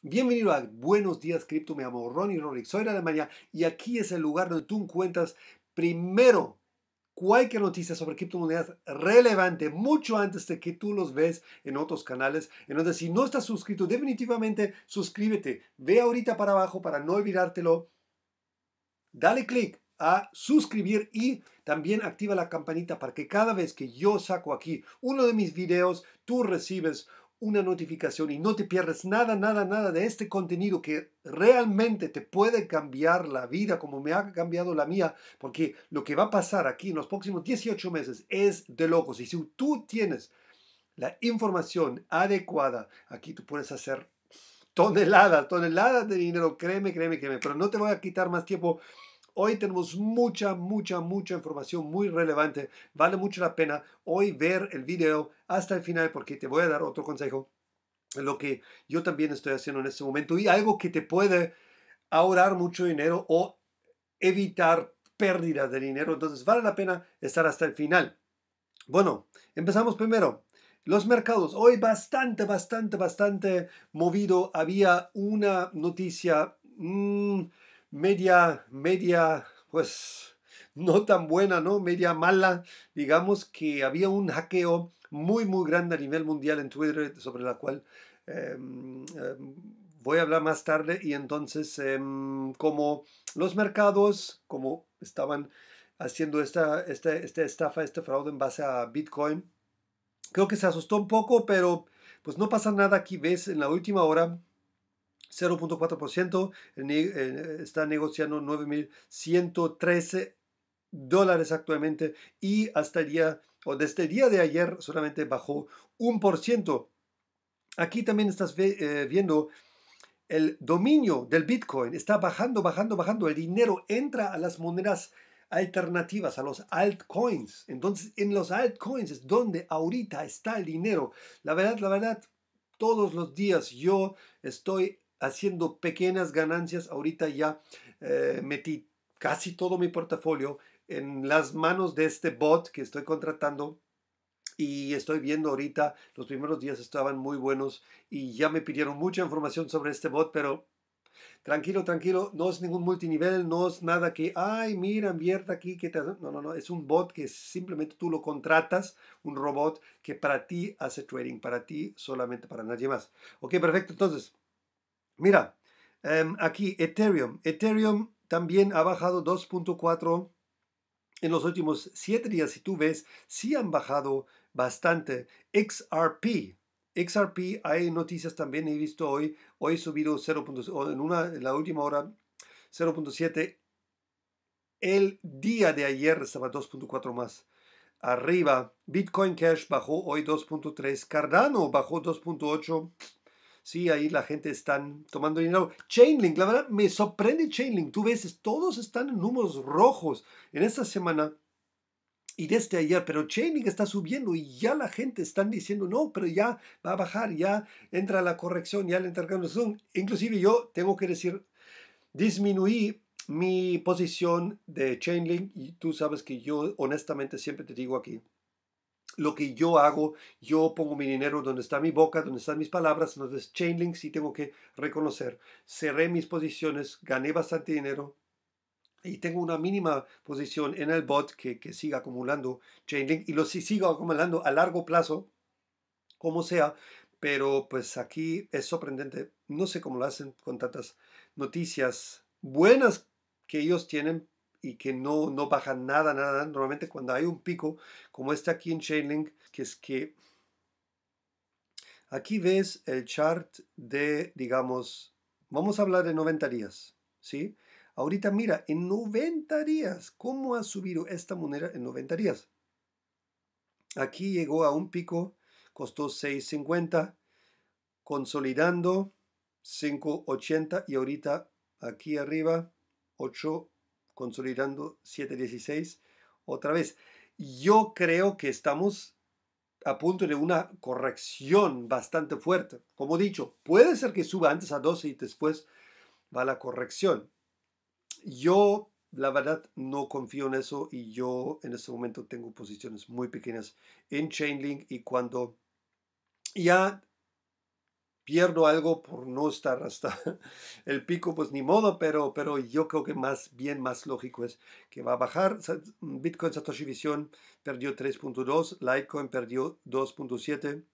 Bienvenido a Buenos Días Cripto, me llamo Ronnie Ronix, soy de Alemania y aquí es el lugar donde tú encuentras primero cualquier noticia sobre criptomonedas relevante mucho antes de que tú los ves en otros canales. Entonces, si no estás suscrito, definitivamente suscríbete. Ve ahorita para abajo para no olvidártelo. Dale click a suscribir y también activa la campanita para que cada vez que yo saco aquí uno de mis videos, tú recibes una notificación y no te pierdes nada, nada, nada de este contenido que realmente te puede cambiar la vida como me ha cambiado la mía, porque lo que va a pasar aquí en los próximos 18 meses es de locos. Y si tú tienes la información adecuada, aquí tú puedes hacer toneladas, toneladas de dinero, créeme, créeme, créeme, pero no te voy a quitar más tiempo. Hoy tenemos mucha, mucha, mucha información muy relevante. Vale mucho la pena hoy ver el video hasta el final porque te voy a dar otro consejo. Lo que yo también estoy haciendo en este momento y algo que te puede ahorrar mucho dinero o evitar pérdidas de dinero. Entonces vale la pena estar hasta el final. Bueno, empezamos primero. Los mercados, hoy bastante, bastante, bastante movido. Había una noticia mm, media, media, pues no tan buena, ¿no? Media mala, digamos que había un hackeo muy, muy grande a nivel mundial en Twitter, sobre la cual em, em, voy a hablar más tarde, y entonces em, como los mercados, como estaban haciendo esta, esta, esta estafa, este fraude en base a Bitcoin, creo que se asustó un poco, pero pues no pasa nada aquí, ves, en la última hora 0.4%, eh, está negociando 9.113 dólares actualmente y hasta el día, o desde el día de ayer solamente bajó ciento. Aquí también estás eh, viendo el dominio del Bitcoin, está bajando, bajando, bajando, el dinero entra a las monedas alternativas, a los altcoins. Entonces, en los altcoins es donde ahorita está el dinero. La verdad, la verdad, todos los días yo estoy haciendo pequeñas ganancias. Ahorita ya eh, metí casi todo mi portafolio en las manos de este bot que estoy contratando y estoy viendo ahorita, los primeros días estaban muy buenos y ya me pidieron mucha información sobre este bot, pero tranquilo, tranquilo, no es ningún multinivel, no es nada que, ay, mira, invierta aquí, que te... No, no, no, es un bot que simplemente tú lo contratas, un robot que para ti hace trading, para ti solamente, para nadie más. Ok, perfecto, entonces. Mira, em, aquí Ethereum. Ethereum también ha bajado 2.4 en los últimos 7 días. Si tú ves, sí han bajado bastante. XRP. XRP, hay noticias también, he visto hoy, hoy subido 0.7% en, una, en la última hora 0.7. El día de ayer estaba 2.4 más arriba. Bitcoin Cash bajó hoy 2.3. Cardano bajó 2.8. Sí, ahí la gente está tomando dinero. Chainlink, la verdad, me sorprende Chainlink. Tú ves, todos están en números rojos en esta semana y desde este ayer, pero Chainlink está subiendo y ya la gente está diciendo, no, pero ya va a bajar, ya entra la corrección, ya le el Zoom. Inclusive yo tengo que decir, disminuí mi posición de Chainlink y tú sabes que yo honestamente siempre te digo aquí, lo que yo hago, yo pongo mi dinero donde está mi boca, donde están mis palabras, entonces Chainlink sí tengo que reconocer, cerré mis posiciones, gané bastante dinero y tengo una mínima posición en el bot que, siga acumulando Chainlink y lo si sigo acumulando a largo plazo, como sea, pero pues aquí es sorprendente, no sé cómo lo hacen con tantas noticias buenas que ellos tienen, y que no, no bajan nada, nada. Normalmente cuando hay un pico, como este aquí en Chainlink, que es que aquí ves el chart de, digamos, vamos a hablar de 90 días, ¿sí? Ahorita mira, en 90 días, ¿cómo ha subido esta moneda en 90 días? Aquí llegó a un pico, costó 6.50, consolidando 5.80 y ahorita aquí arriba 8 consolidando 7.16 otra vez. Yo creo que estamos a punto de una corrección bastante fuerte. Como dicho, puede ser que suba antes a 12 y después va la corrección. Yo, la verdad, no confío en eso y yo en este momento tengo posiciones muy pequeñas en Chainlink y cuando ya pierdo algo por no estar hasta el pico, pues ni modo, pero, pero yo creo que más bien, más lógico es que va a bajar. Bitcoin Satoshi Vision perdió 3.2, Litecoin perdió 2.7.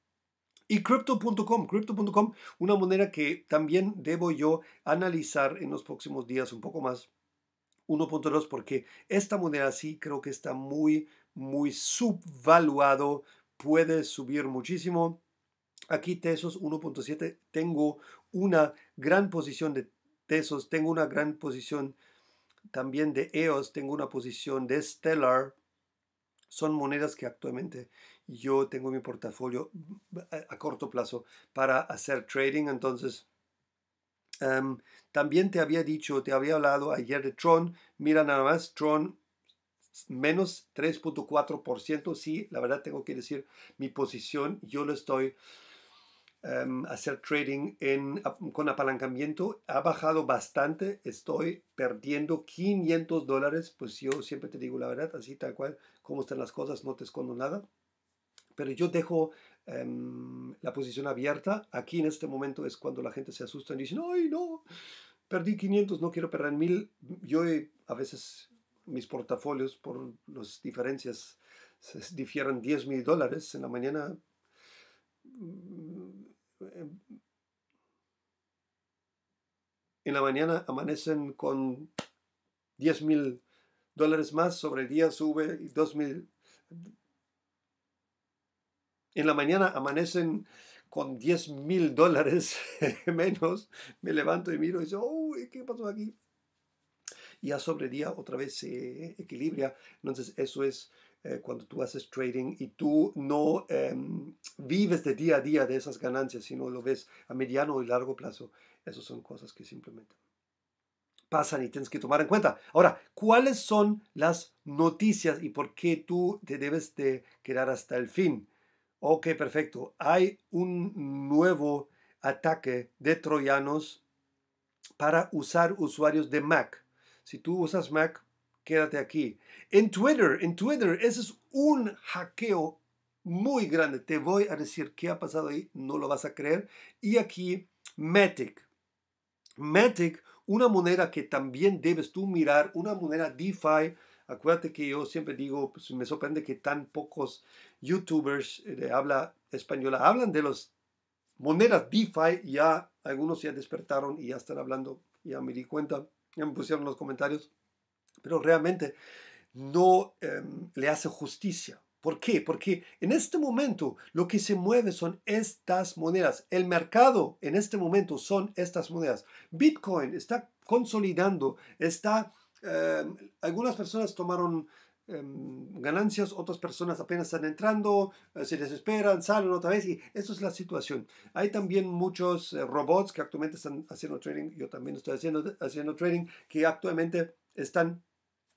Y crypto.com, crypto.com, una moneda que también debo yo analizar en los próximos días un poco más. 1.2 porque esta moneda sí creo que está muy, muy subvaluado, puede subir muchísimo. Aquí Tesos 1.7 tengo una gran posición de Tesos, tengo una gran posición también de EOS, tengo una posición de Stellar. Son monedas que actualmente yo tengo en mi portafolio mm, a corto plazo para hacer trading. Entonces, em, también te había dicho, te había hablado ayer de Tron. Mira nada más, Tron menos 3.4%. Sí, la verdad tengo que decir, mi posición, yo lo estoy Em, hacer trading en, con apalancamiento ha bajado bastante. Estoy perdiendo 500 dólares. Pues yo siempre te digo la verdad, así tal cual, como están las cosas, no te escondo nada. Pero yo dejo em, la posición abierta. Aquí en este momento es cuando la gente se asusta y dice, ¡ay, no! Perdí 500, no quiero perder 1000. Yo a veces mis portafolios por las diferencias se difieren 10 mil dólares en la mañana en la mañana amanecen con 10 mil dólares más, sobre el día sube 2 mil. En la mañana amanecen con 10 mil dólares menos, me levanto y miro y digo, oh, ¿qué pasó aquí? Y Ya sobre día otra vez se equilibra. Entonces eso es eh, cuando tú haces trading y tú no em, vives de día a día de esas ganancias, sino lo ves a mediano y largo plazo, esas son cosas que simplemente pasan y tienes que tomar en cuenta. Ahora, ¿cuáles son las noticias y por qué tú te debes de quedar hasta el fin? Ok, perfecto. Hay un nuevo ataque de troyanos para usar usuarios de Mac. Si tú usas Mac, quédate aquí. En Twitter, en Twitter, ese es un hackeo muy grande. Te voy a decir qué ha pasado ahí, no lo vas a creer. Y aquí, Matic. Matic, una moneda que también debes tú mirar, una moneda DeFi. Acuérdate que yo siempre digo, pues, me sorprende que tan pocos youtubers eh, de habla española hablan de las monedas DeFi. Ya algunos ya despertaron y ya están hablando, ya me di cuenta, ya me pusieron los comentarios pero realmente no em, le hace justicia. ¿Por qué? Porque en este momento lo que se mueve son estas monedas. El mercado en este momento son estas monedas. Bitcoin está consolidando, está... Em, algunas personas tomaron em, ganancias, otras personas apenas están entrando, eh, se desesperan, salen otra vez y eso es la situación. Hay también muchos eh, robots que actualmente están haciendo trading, yo también estoy haciendo, haciendo trading, que actualmente están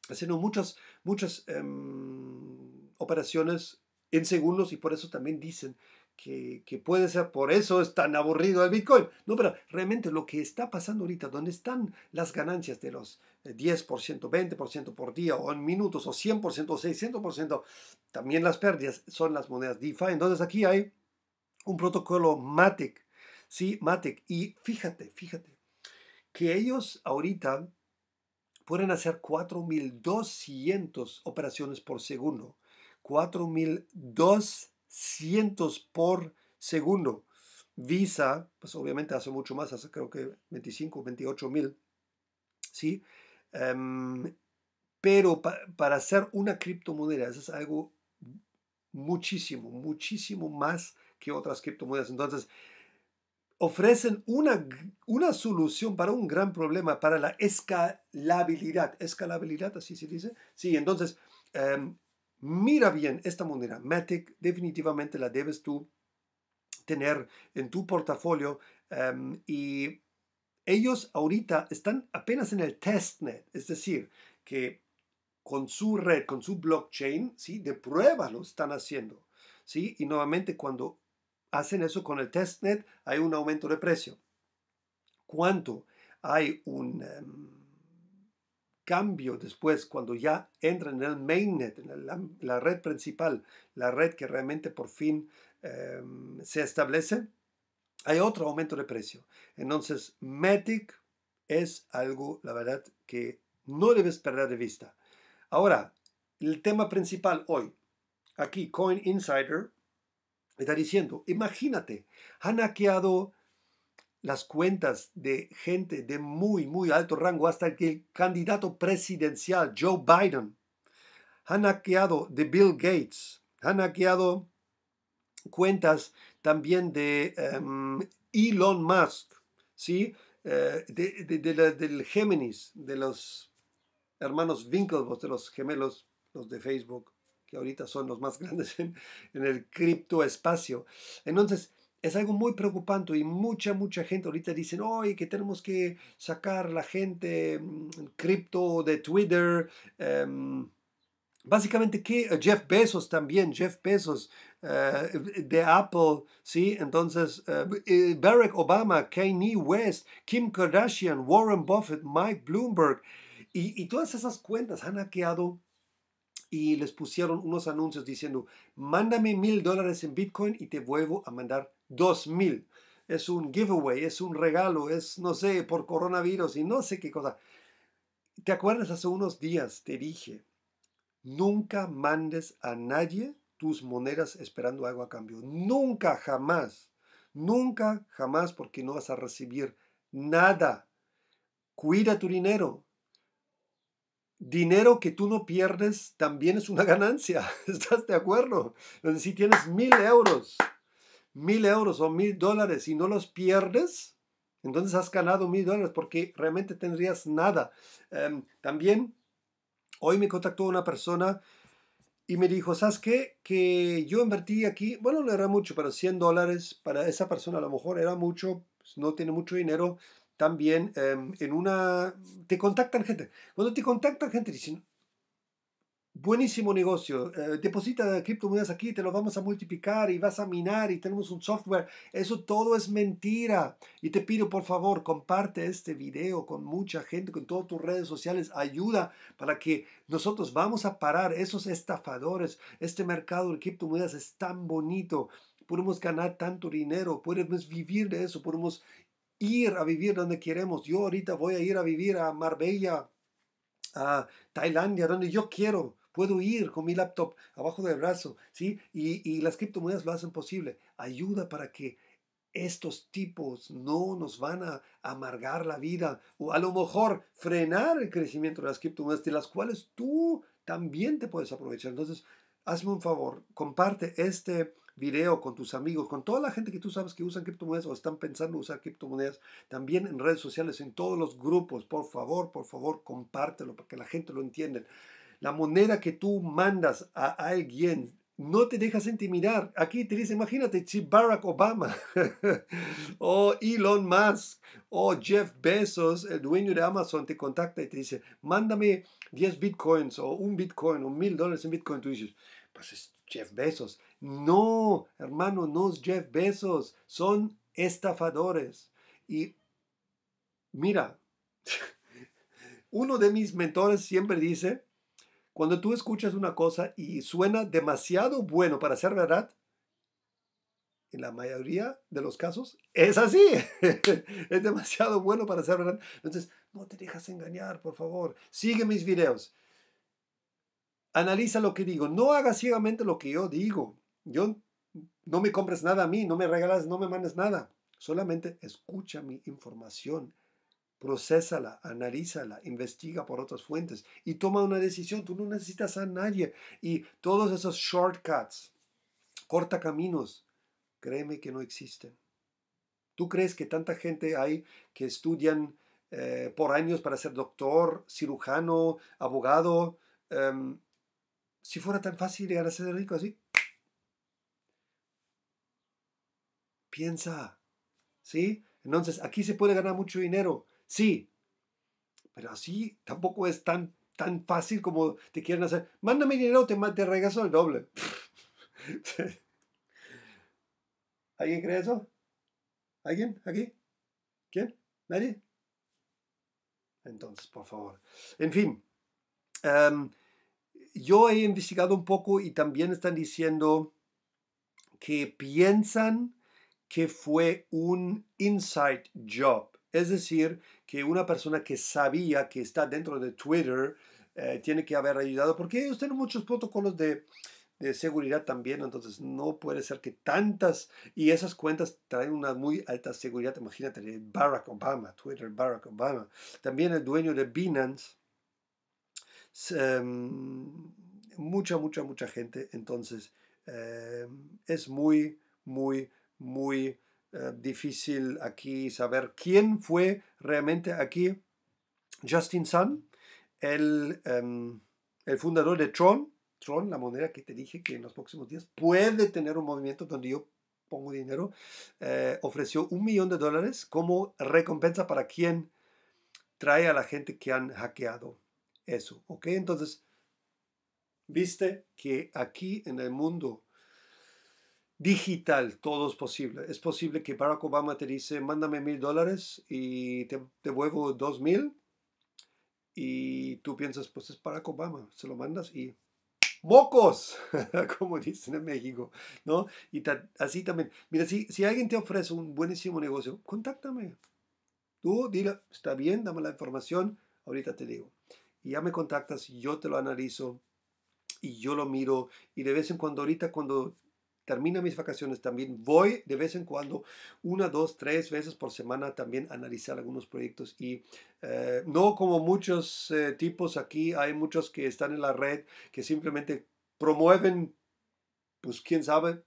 haciendo muchas, muchas em, operaciones en segundos y por eso también dicen que, puede ser, por eso es tan aburrido el Bitcoin. No, pero realmente lo que está pasando ahorita, donde están las ganancias de los 10%, eh, 20% por día, o en minutos, o 100%, o 600%, también las pérdidas son las monedas DeFi. Entonces aquí hay un protocolo Matic, ¿sí? Matic. Y fíjate, fíjate, que ellos ahorita pueden hacer 4.200 operaciones por segundo. 4.200 por segundo. Visa, pues obviamente hace mucho más, hace creo que 25, 28 mil, ¿sí? Em, pero para hacer una criptomoneda, eso es algo muchísimo, muchísimo más que otras criptomonedas. Entonces, ofrecen una, una solución para un gran problema, para la escalabilidad. Escalabilidad, así se dice. Sí, entonces, em, mira bien esta moneda. Matic definitivamente la debes tú tener en tu portafolio em, y ellos ahorita están apenas en el testnet, es decir, que con su red, con su blockchain, ¿sí? de prueba lo están haciendo. ¿sí? Y nuevamente cuando hacen eso con el testnet, hay un aumento de precio. Cuanto hay un em, cambio después, cuando ya entran en el mainnet, en la, red principal, la red que realmente por fin em, se establece, hay otro aumento de precio. Entonces, Matic es algo, la verdad, que no debes perder de vista. Ahora, el tema principal hoy, aquí, Coin Insider está diciendo, imagínate, han hackeado las cuentas de gente de muy, muy alto rango, hasta que el candidato presidencial Joe Biden, han hackeado de Bill Gates, han hackeado cuentas también de em, Elon Musk, ¿sí? Eh, de, del Géminis, de los hermanos Winklevoss, de los gemelos, los de Facebook que ahorita son los más grandes en, el el criptoespacio. Entonces, es algo muy preocupante y mucha, mucha gente ahorita dicen, hoy que tenemos que sacar la gente mm, cripto de Twitter. Em, básicamente que eh, Jeff Bezos también, Jeff Bezos eh, de Apple, ¿sí? Entonces, eh, Barack Obama, Kanye West, Kim Kardashian, Warren Buffett, Mike Bloomberg. y todas esas cuentas han hackeado y les pusieron unos anuncios diciendo, mándame mil dólares en Bitcoin y te vuelvo a mandar dos mil. Es un giveaway, es un regalo, es, no sé, por coronavirus y no sé qué cosa. ¿Te acuerdas hace unos días te dije, nunca mandes a nadie tus monedas esperando algo a cambio? Nunca, jamás. Nunca, jamás, porque no vas a recibir nada. Cuida tu dinero, dinero que tú no pierdes también es una ganancia. ¿Estás de acuerdo? Si tienes mil euros, mil euros o mil dólares y no los pierdes, entonces has ganado mil dólares porque realmente tendrías nada. Em, también hoy me contactó una persona y me dijo, ¿sabes qué? Que yo invertí aquí, bueno, no era mucho, pero 100 dólares para esa persona a lo mejor era mucho, pues, no tiene mucho dinero, también em, en una... Te contactan gente. Cuando te contactan gente dicen, buenísimo negocio, Deposita eh, deposita criptomonedas aquí, te lo vamos a multiplicar y vas a minar y tenemos un software. Eso todo es mentira. Y te pido por favor, comparte este video con mucha gente, con todas tus redes sociales. Ayuda para que nosotros vamos a parar esos estafadores. Este mercado de criptomonedas es tan bonito podemos ganar tanto dinero, podemos vivir de eso, podemos ir a vivir donde queremos. Yo ahorita voy a ir a vivir a Marbella, a Tailandia, donde yo quiero. Puedo ir con mi laptop abajo del brazo, ¿sí? Y, y las criptomonedas lo hacen posible. Ayuda para que estos tipos no nos van a amargar la vida o a lo mejor frenar el crecimiento de las criptomonedas, de las cuales tú también te puedes aprovechar. Entonces, hazme un favor, comparte este video con tus amigos, con toda la gente que tú sabes que usan criptomonedas o están pensando usar criptomonedas, también en redes sociales, en todos los grupos. Por favor, por favor, compártelo para que la gente lo entienda. La moneda que tú mandas a alguien no te dejas intimidar. Aquí te dice, imagínate, si Barack Obama, o Elon Musk, o Jeff Bezos, el dueño de Amazon, te contacta y te dice, mándame 10 bitcoins, o un bitcoin, o mil dólares en bitcoin. Tú dices, pues Jeff Bezos. No, hermano, no es Jeff Bezos, son estafadores. Y mira, uno de mis mentores siempre dice, cuando tú escuchas una cosa y suena demasiado bueno para ser verdad, en la mayoría de los casos es así. es demasiado bueno para ser verdad. Entonces, no te dejas engañar, por favor. Sigue mis videos analiza lo que digo, no hagas ciegamente lo que yo digo. Yo no me compres nada a mí, no me regalas, no me mandes nada. Solamente escucha mi información, procésala, analízala, investiga por otras fuentes y toma una decisión. Tú no necesitas a nadie. Y todos esos shortcuts, cortacaminos, créeme que no existen. ¿Tú crees que tanta gente hay que estudian eh, por años para ser doctor, cirujano, abogado? Em, si fuera tan fácil llegar a ser rico así. Piensa. ¿Sí? Entonces, aquí se puede ganar mucho dinero. Sí. Pero así tampoco es tan, tan fácil como te quieren hacer. Mándame dinero, te, te regazo, el doble. ¿Alguien cree eso? ¿Alguien? ¿Aquí? ¿Quién? ¿Nadie? Entonces, por favor. En fin. Em, yo he investigado un poco y también están diciendo que piensan que fue un inside job, es decir, que una persona que sabía que está dentro de Twitter eh, tiene que haber ayudado, porque ellos tienen muchos protocolos de, de seguridad también, entonces no puede ser que tantas, y esas cuentas traen una muy alta seguridad, imagínate, Barack Obama, Twitter, Barack Obama, también el dueño de Binance, Em, mucha, mucha, mucha gente. Entonces, em, es muy, muy, muy eh, difícil aquí saber quién fue realmente aquí Justin Sun, el, em, el fundador de Tron. Tron, la moneda que te dije que en los próximos días puede tener un movimiento donde yo pongo dinero, eh, ofreció un millón de dólares como recompensa para quien trae a la gente que han hackeado eso, ¿ok? Entonces, viste que aquí en el mundo digital todo es posible. Es posible que Barack Obama te dice, mándame mil dólares y te devuelvo dos mil. Y tú piensas, pues es Barack Obama, se lo mandas y mocos, como dicen en México, ¿no? Y así también. Mira, si, si alguien te ofrece un buenísimo negocio, contáctame. Tú dile, está bien, dame la información, ahorita te digo y ya me contactas yo te lo analizo y yo lo miro y de vez en cuando ahorita cuando termina mis vacaciones también voy de vez en cuando una, dos, tres veces por semana también analizar algunos proyectos y eh, no como muchos eh, tipos aquí, hay muchos que están en la red que simplemente promueven, pues quién sabe,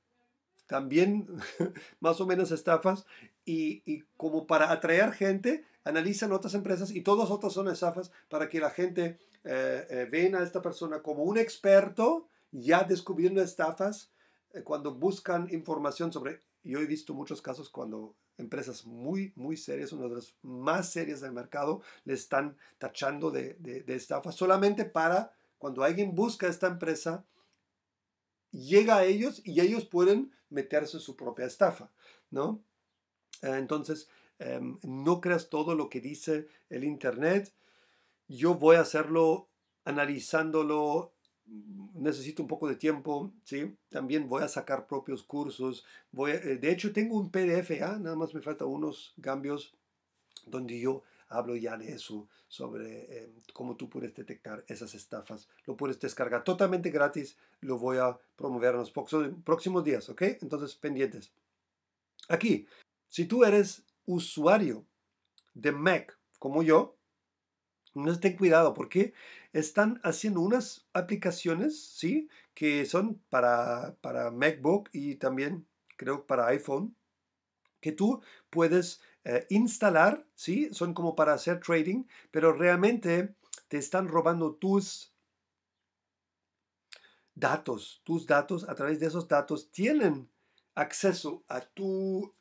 también más o menos estafas y, y como para atraer gente analizan otras empresas y todas otras son estafas para que la gente eh, eh, vea a esta persona como un experto ya descubriendo estafas eh, cuando buscan información sobre... Yo he visto muchos casos cuando empresas muy, muy serias, una de las más serias del mercado, le están tachando de, de, estafa solamente para cuando alguien busca esta empresa, llega a ellos y ellos pueden meterse en su propia estafa, ¿no? Entonces, Em, no creas todo lo que dice el Internet. Yo voy a hacerlo analizándolo. Necesito un poco de tiempo, ¿sí? También voy a sacar propios cursos. Voy eh, de hecho, tengo un PDF, ah, nada más me falta unos cambios donde yo hablo ya de eso, sobre em, cómo tú puedes detectar esas estafas. Lo puedes descargar totalmente gratis, lo voy a promover en los próximos días, ¿ok? Entonces, pendientes. Aquí, si tú eres usuario de Mac como yo, no estén cuidado porque están haciendo unas aplicaciones, ¿sí? Que son para, para MacBook y también creo para iPhone, que tú puedes eh, instalar, ¿sí? Son como para hacer trading, pero realmente te están robando tus datos, tus datos, a través de esos datos tienen acceso a tu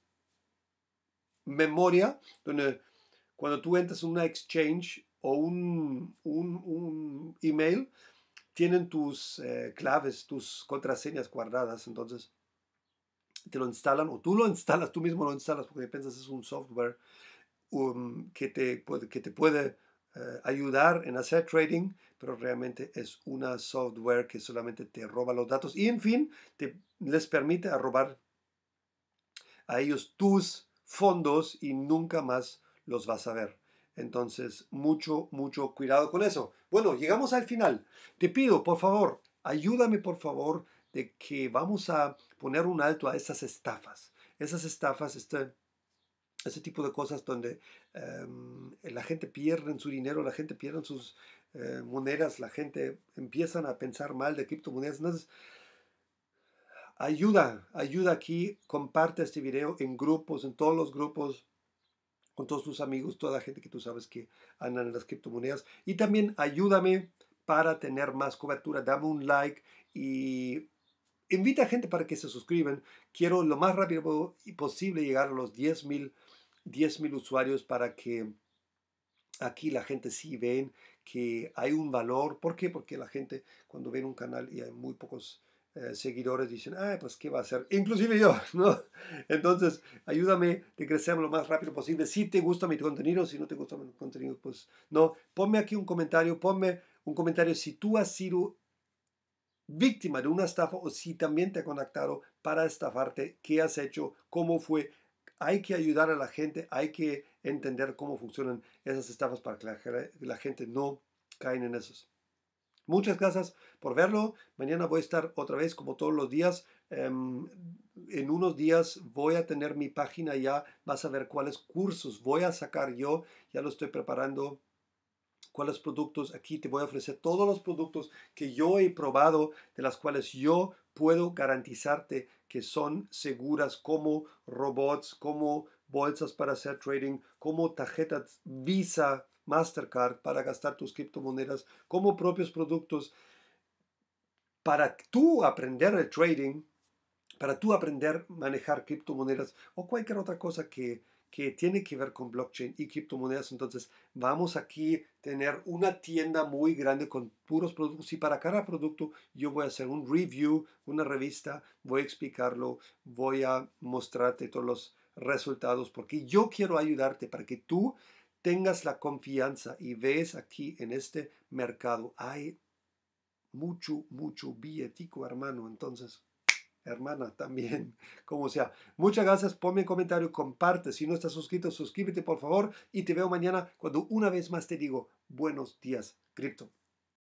memoria, donde cuando tú entras en una exchange o un, un, un email, tienen tus eh, claves, tus contraseñas guardadas, entonces te lo instalan o tú lo instalas, tú mismo lo instalas porque piensas es un software um, que, te, puede que te puede eh, ayudar en hacer trading, pero realmente es una software que solamente te roba los datos y en fin, te, les permite robar a ellos tus fondos y nunca más los vas a ver. Entonces, mucho, mucho cuidado con eso. Bueno, llegamos al final. Te pido, por favor, ayúdame, por favor, de que vamos a poner un alto a esas estafas. Esas estafas, este, ese tipo de cosas donde em, la gente pierde su dinero, la gente pierde sus eh, monedas, la gente empiezan a pensar mal de criptomonedas. Ayuda, ayuda aquí, comparte este video en grupos, en todos los grupos, con todos tus amigos, toda la gente que tú sabes que andan en las criptomonedas. Y también ayúdame para tener más cobertura. Dame un like y invita a gente para que se suscriban. Quiero lo más rápido posible llegar a los 10.000 usuarios para que aquí la gente sí ven que hay un valor. ¿Por qué? Porque la gente cuando ve un canal y hay muy pocos eh, seguidores dicen, ay, pues qué va a hacer, inclusive yo, ¿no? Entonces, ayúdame de crecer lo más rápido posible. Si te gusta mi contenido, si no te gusta mi contenido, pues no. Ponme aquí un comentario, ponme un comentario si tú has sido víctima de una estafa o si también te ha contactado para estafarte, qué has hecho, cómo fue. Hay que ayudar a la gente, hay que entender cómo funcionan esas estafas para que la, gente no caiga en esos. Muchas gracias por verlo. Mañana voy a estar otra vez como todos los días. Em, en unos días voy a tener mi página ya. Vas a ver cuáles cursos voy a sacar yo. Ya lo estoy preparando cuáles productos. Aquí te voy a ofrecer todos los productos que yo he probado, de las cuales yo puedo garantizarte que son seguras como robots, como bolsas para hacer trading, como tarjetas Visa Mastercard para gastar tus criptomonedas como propios productos, para tú aprender el trading, para tú aprender a manejar criptomonedas o cualquier otra cosa que, que tiene que ver con blockchain y criptomonedas. Entonces, vamos aquí a tener una tienda muy grande con puros productos y para cada producto yo voy a hacer un review, una revista, voy a explicarlo, voy a mostrarte todos los resultados porque yo quiero ayudarte para que tú tengas la confianza y ves aquí en este mercado, hay mucho, mucho billetico, hermano. Entonces, hermana, también, como sea. Muchas gracias, ponme un comentario, comparte. Si no estás suscrito, suscríbete, por favor. Y te veo mañana cuando una vez más te digo, buenos días, cripto.